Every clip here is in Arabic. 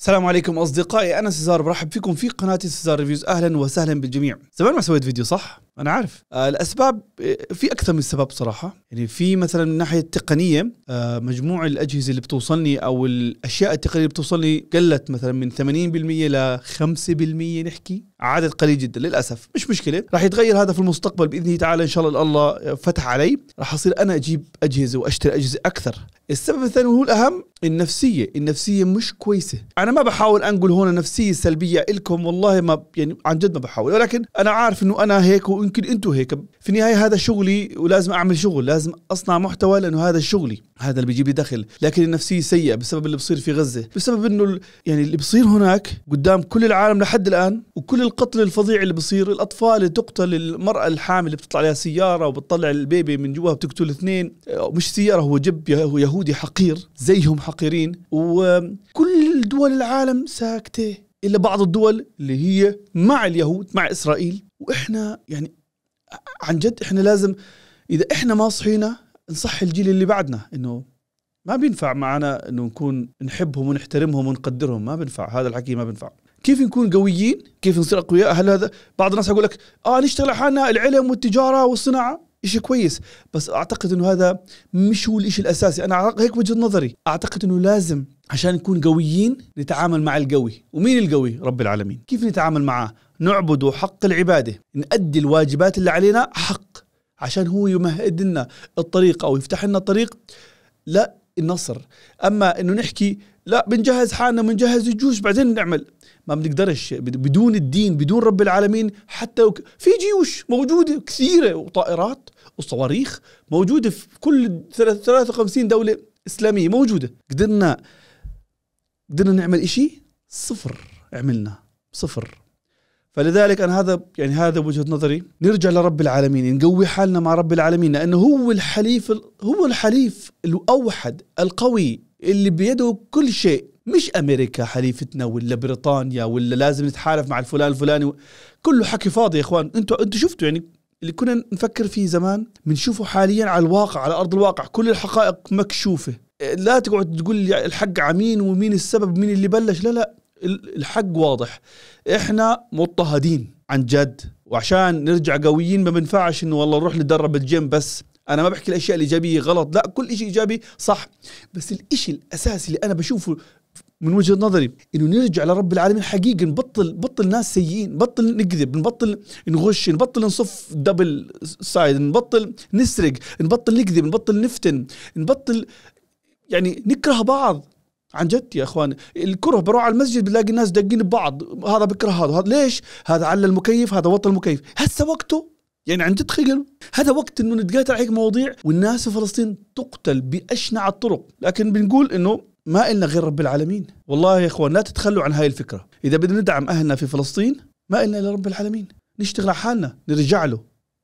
السلام عليكم اصدقائي انا سيزار برحب فيكم في قناه سيزار ريفيوز اهلا وسهلا بالجميع زمان ما سويت فيديو صح انا عارف آه الاسباب آه، في اكثر من سبب صراحه يعني في مثلا من ناحيه التقنيه آه مجموع الاجهزه اللي بتوصلني او الاشياء التقنيه اللي بتوصلني قلت مثلا من 80% ل 5% نحكي عدد قليل جدا للاسف مش مشكله راح يتغير هذا في المستقبل باذن تعالى ان شاء الله الله فتح علي راح اصير انا اجيب اجهزه واشتري اجهزه اكثر السبب الثاني وهو الاهم النفسيه النفسيه مش كويسه انا ما بحاول انقل هنا نفسيه سلبيه لكم والله ما يعني عن جد ما بحاول ولكن انا عارف انه انا هيك ويمكن انتم هيك في النهايه هذا شغلي ولازم اعمل شغل لازم اصنع محتوى لانه هذا شغلي هذا اللي بيجيب لي دخل لكن النفسيه سيئه بسبب اللي بصير في غزه بسبب انه يعني اللي بصير هناك قدام كل العالم لحد الان وكل القتل الفظيع اللي بصير الاطفال اللي تقتل المراه الحامل اللي بتطلع عليها سياره وبتطلع البيبي من جوا بتقتل اثنين آه، مش سياره هو جب يهودي حقير زيهم حقيرين وكل دول العالم ساكته الا بعض الدول اللي هي مع اليهود مع اسرائيل واحنا يعني عن جد احنا لازم اذا احنا ما صحينا نصح الجيل اللي بعدنا انه ما بينفع معنا انه نكون نحبهم ونحترمهم ونقدرهم ما بينفع هذا الحكي ما بينفع كيف نكون قويين كيف نصير اقوياء هل هذا بعض الناس يقول لك اه نشتغل حالنا العلم والتجاره والصناعه شيء كويس بس اعتقد انه هذا مش هو الشيء الاساسي انا هيك وجهه نظري اعتقد انه لازم عشان نكون قويين نتعامل مع القوي ومين القوي رب العالمين كيف نتعامل معاه نعبده حق العباده نؤدي الواجبات اللي علينا حق عشان هو يمهد لنا الطريق او يفتح لنا الطريق لا النصر اما انه نحكي لا بنجهز حالنا بنجهز الجيوش بعدين بنعمل ما بنقدرش بدون الدين بدون رب العالمين حتى وك... في جيوش موجوده كثيره وطائرات وصواريخ موجوده في كل 53 دوله اسلاميه موجوده قدرنا قدرنا نعمل شيء صفر عملنا صفر فلذلك انا هذا يعني هذا وجهه نظري نرجع لرب العالمين نقوي حالنا مع رب العالمين لانه هو الحليف هو الحليف الاوحد القوي اللي بيده كل شيء مش امريكا حليفتنا ولا بريطانيا ولا لازم نتحالف مع الفلان الفلاني كله حكي فاضي يا اخوان انتوا انتوا شفتوا يعني اللي كنا نفكر فيه زمان بنشوفه حاليا على الواقع على ارض الواقع كل الحقائق مكشوفه لا تقعد تقول الحق عمين ومين السبب مين اللي بلش لا لا الحق واضح احنا مضطهدين عن جد وعشان نرجع قويين ما بنفعش انه والله نروح ندرب الجيم بس انا ما بحكي الاشياء الايجابيه غلط لا كل شيء ايجابي صح بس الشيء الاساسي اللي انا بشوفه من وجهه نظري انه نرجع لرب العالمين حقيقي نبطل بطل ناس سيئين نبطل نكذب نبطل نغش نبطل نصف دبل سايد نبطل نسرق نبطل نكذب نبطل نفتن نبطل يعني نكره بعض عن جد يا اخوان الكره بروح على المسجد بلاقي الناس دقين ببعض هذا بكره هذا هذا ليش هذا على المكيف هذا وطى المكيف هسه وقته يعني عن جد خجل هذا وقت انه نتقاتل هيك مواضيع والناس في فلسطين تقتل باشنع الطرق لكن بنقول انه ما إلنا غير رب العالمين والله يا اخوان لا تتخلوا عن هاي الفكره اذا بدنا ندعم اهلنا في فلسطين ما إلنا الا رب العالمين نشتغل على حالنا نرجع له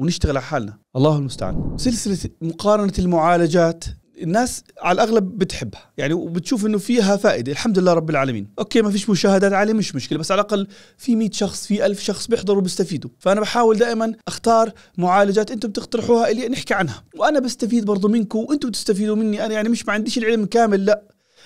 ونشتغل على حالنا الله المستعان سلسله مقارنه المعالجات الناس على الاغلب بتحبها يعني وبتشوف انه فيها فائده الحمد لله رب العالمين اوكي ما فيش مشاهدات عاليه مش مشكله بس على الاقل في 100 شخص في 1000 شخص بيحضروا بيستفيدوا فانا بحاول دائما اختار معالجات انتم بتقترحوها لي نحكي عنها وانا بستفيد برضو منكم وانتم بتستفيدوا مني انا يعني مش ما عنديش العلم كامل لا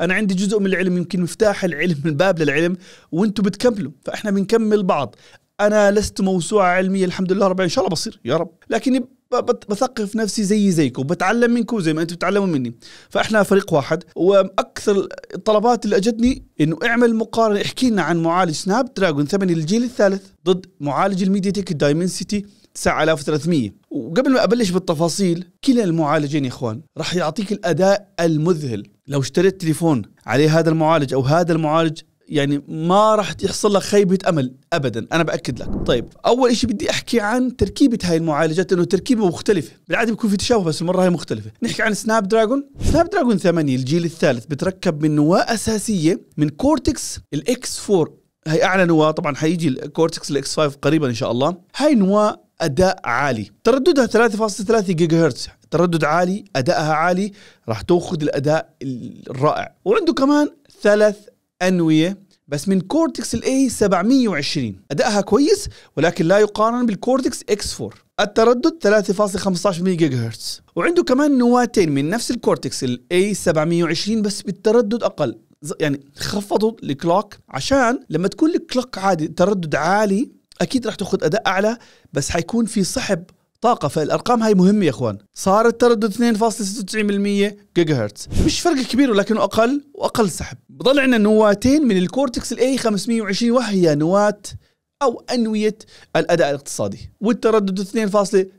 انا عندي جزء من العلم يمكن مفتاح العلم الباب للعلم وانتم بتكملوا فاحنا بنكمل بعض انا لست موسوعه علميه الحمد لله رب ان شاء الله بصير يا رب لكني بثقف نفسي زي زيكم بتعلم منكم زي ما انتم بتتعلموا مني فاحنا فريق واحد واكثر الطلبات اللي اجتني انه اعمل مقارنه احكي لنا عن معالج سناب دراجون 8 الجيل الثالث ضد معالج الميديا تك دايمنسيتي 9300 وقبل ما ابلش بالتفاصيل كلا المعالجين يا اخوان راح يعطيك الاداء المذهل لو اشتريت تليفون عليه هذا المعالج او هذا المعالج يعني ما راح يحصل لك خيبه امل ابدا انا باكد لك طيب اول شيء بدي احكي عن تركيبه هاي المعالجات لانه تركيبه مختلفه بالعاده بيكون في تشابه بس المره هي مختلفه نحكي عن سناب دراجون سناب دراجون 8 الجيل الثالث بتركب من نواه اساسيه من كورتكس الاكس 4 هي اعلى نواه طبعا حيجي الكورتكس الاكس 5 قريبا ان شاء الله هاي نواه اداء عالي ترددها 3.3 جيجا هرتز تردد عالي ادائها عالي راح تاخذ الاداء الرائع وعنده كمان ثلاث أنوية بس من كورتكس الاي 720 ادائها كويس ولكن لا يقارن بالكورتكس اكس 4 التردد 3.15 جيجا هرتز وعنده كمان نواتين من نفس الكورتكس الاي 720 بس بالتردد اقل يعني خفضوا الكلوك عشان لما تكون الكلوك عادي تردد عالي اكيد راح تاخذ اداء اعلى بس حيكون في سحب طاقه فالارقام هاي مهمه يا اخوان صار التردد 2.96% جيجا هرتز مش فرق كبير ولكنه اقل واقل سحب بضل عندنا نواتين من الكورتكس الاي 520 وهي نواه او انويه الاداء الاقتصادي والتردد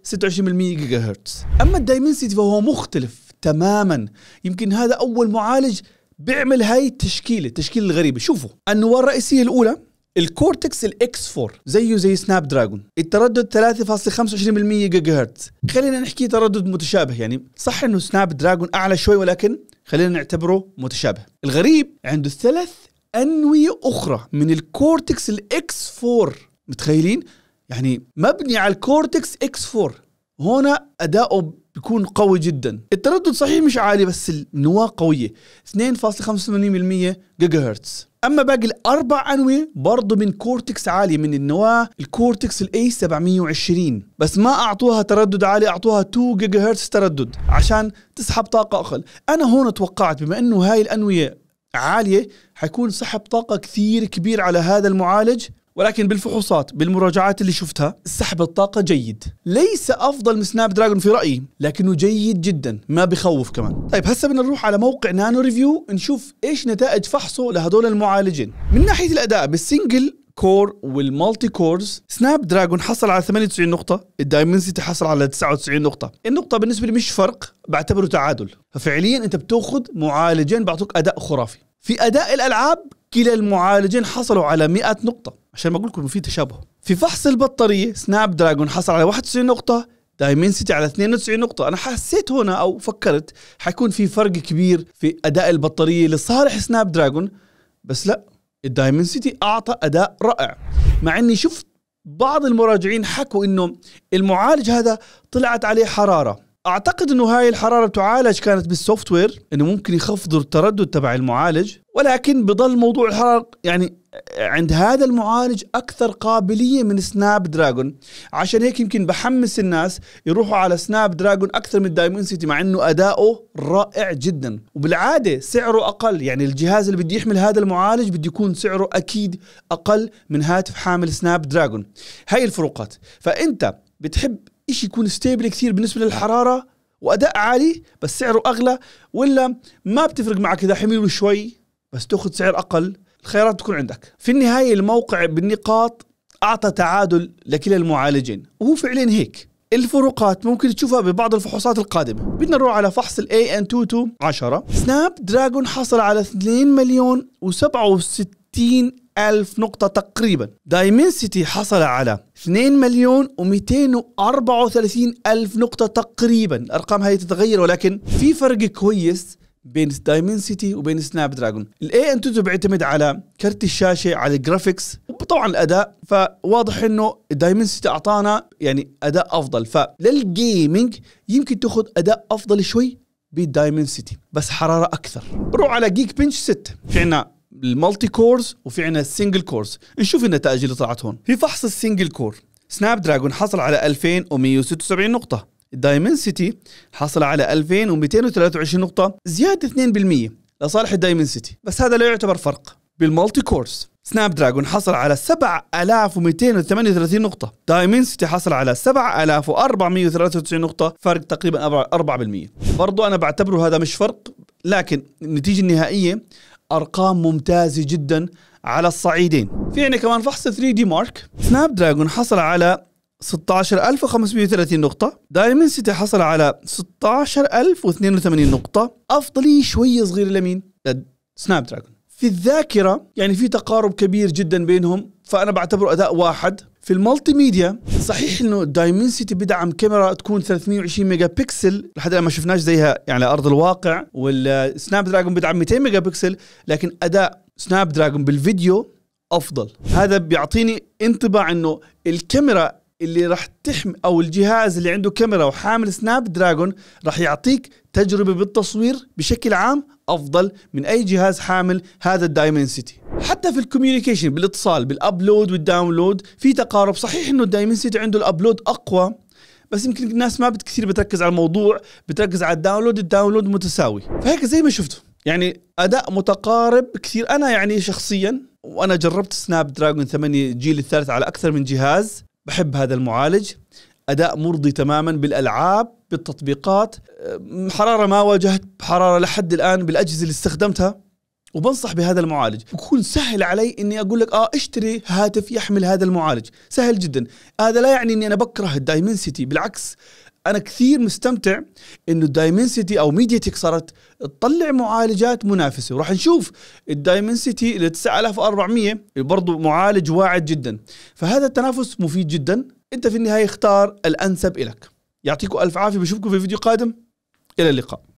2.26% جيجا هرتز اما الدايمنسيتي فهو مختلف تماما يمكن هذا اول معالج بيعمل هاي التشكيله التشكيله الغريبه شوفوا النواه الرئيسيه الاولى الكورتكس الاكس 4 زيه زي سناب دراجون التردد 3.25 جيجا هرتز خلينا نحكي تردد متشابه يعني صح انه سناب دراجون اعلى شوي ولكن خلينا نعتبره متشابه الغريب عنده ثلاث انويه اخرى من الكورتكس الاكس 4 متخيلين يعني مبني على الكورتكس اكس 4 هنا اداؤه بيكون قوي جدا التردد صحيح مش عالي بس النواة قوية 2.85 جيجا هرتز اما باقي الاربع انويه برضه من كورتكس عاليه من النواه الكورتكس الاي 720 بس ما اعطوها تردد عالي اعطوها 2 جيجا هرتز تردد عشان تسحب طاقه اقل انا هون توقعت بما انه هاي الانويه عاليه حيكون سحب طاقه كثير كبير على هذا المعالج ولكن بالفحوصات بالمراجعات اللي شفتها سحب الطاقه جيد ليس افضل من سناب دراجون في رايي لكنه جيد جدا ما بخوف كمان طيب هسه بدنا نروح على موقع نانو ريفيو نشوف ايش نتائج فحصه لهدول المعالجين من ناحيه الاداء بالسنجل كور والمالتي كورز سناب دراجون حصل على 98 نقطة الدايمنسيتي حصل على 99 نقطة النقطة بالنسبة لي مش فرق بعتبره تعادل ففعليا انت بتاخذ معالجين بعطوك اداء خرافي في اداء الالعاب كلا المعالجين حصلوا على 100 نقطة عشان ما اقول لكم في تشابه في فحص البطارية سناب دراجون حصل على 91 نقطة دايمنسيتي على 92 نقطة أنا حسيت هنا أو فكرت حيكون في فرق كبير في أداء البطارية لصالح سناب دراجون بس لا الدايمن سيتي اعطى اداء رائع مع اني شفت بعض المراجعين حكوا انه المعالج هذا طلعت عليه حراره اعتقد انه هاي الحراره بتعالج كانت بالسوفت وير انه ممكن يخفضوا التردد تبع المعالج ولكن بضل موضوع الحراره يعني عند هذا المعالج اكثر قابليه من سناب دراجون عشان هيك يمكن بحمس الناس يروحوا على سناب دراجون اكثر من سيتي مع انه اداؤه رائع جدا وبالعاده سعره اقل يعني الجهاز اللي بده يحمل هذا المعالج بده يكون سعره اكيد اقل من هاتف حامل سناب دراجون هاي الفروقات فانت بتحب شيء يكون ستيبل كثير بالنسبه للحراره واداء عالي بس سعره اغلى ولا ما بتفرق معك اذا حميله شوي بس تاخذ سعر اقل الخيارات تكون عندك في النهايه الموقع بالنقاط اعطى تعادل لكلا المعالجين وهو فعليا هيك الفروقات ممكن تشوفها ببعض الفحوصات القادمة بدنا نروح على فحص الاي AN22 10 سناب دراجون حصل على 2 مليون و67 ألف نقطة تقريبا دايمنسيتي حصل على 2 مليون و234 ألف نقطة تقريبا الأرقام هذه تتغير ولكن في فرق كويس بين دايمن سيتي وبين سناب دراجون الاي ان تو بيعتمد على كرت الشاشه على الجرافيكس وطبعا الاداء فواضح انه دايمن سيتي اعطانا يعني اداء افضل فللجيمنج يمكن تاخذ اداء افضل شوي بدايمن سيتي بس حراره اكثر بنروح على جيك بنش 6 في عندنا المالتي كورز وفي عنا السنجل كورز نشوف النتائج اللي طلعت هون في فحص السنجل كور سناب دراجون حصل على 2176 نقطه سيتي حصل على 2223 نقطه زياده 2% لصالح سيتي بس هذا لا يعتبر فرق بالمالتي كورس سناب دراجون حصل على 7238 نقطة دايمن سيتي حصل على 7493 نقطة فرق تقريبا 4% برضو أنا بعتبره هذا مش فرق لكن النتيجة النهائية ارقام ممتازه جدا على الصعيدين في عندنا كمان فحص 3 دي مارك سناب دراجون حصل على 16530 نقطة سيتي حصل على 16082 نقطة أفضلية شوية صغيرة لمين؟ سناب دراجون في الذاكرة يعني في تقارب كبير جدا بينهم فأنا بعتبره أداء واحد في المالتي ميديا صحيح انه دايمنسيتي بدعم كاميرا تكون 320 ميجا بكسل لحد الان ما شفناش زيها يعني على ارض الواقع والسناب دراجون بدعم 200 ميجا بكسل لكن اداء سناب دراجون بالفيديو افضل هذا بيعطيني انطباع انه الكاميرا اللي راح تحمي او الجهاز اللي عنده كاميرا وحامل سناب دراجون راح يعطيك تجربه بالتصوير بشكل عام افضل من اي جهاز حامل هذا الدايمنسيتي حتى في الكوميونيكيشن بالاتصال بالابلود والداونلود في تقارب صحيح انه الدايمنسيتي عنده الابلود اقوى بس يمكن الناس ما كثير بتركز على الموضوع بتركز على الداونلود الداونلود متساوي فهيك زي ما شفتوا يعني اداء متقارب كثير انا يعني شخصيا وانا جربت سناب دراجون 8 جيل الثالث على اكثر من جهاز بحب هذا المعالج اداء مرضي تماما بالالعاب بالتطبيقات حراره ما واجهت حراره لحد الان بالاجهزه اللي استخدمتها وبنصح بهذا المعالج بكون سهل علي اني اقول لك اه اشتري هاتف يحمل هذا المعالج سهل جدا هذا لا يعني اني انا بكره الدايمنسيتي بالعكس انا كثير مستمتع انه الدايمنسيتي او ميديا تك صارت تطلع معالجات منافسه وراح نشوف الدايمنسيتي ال 9400 برضه معالج واعد جدا فهذا التنافس مفيد جدا انت في النهايه اختار الانسب لك يعطيكم الف عافيه بشوفكم في فيديو قادم الى اللقاء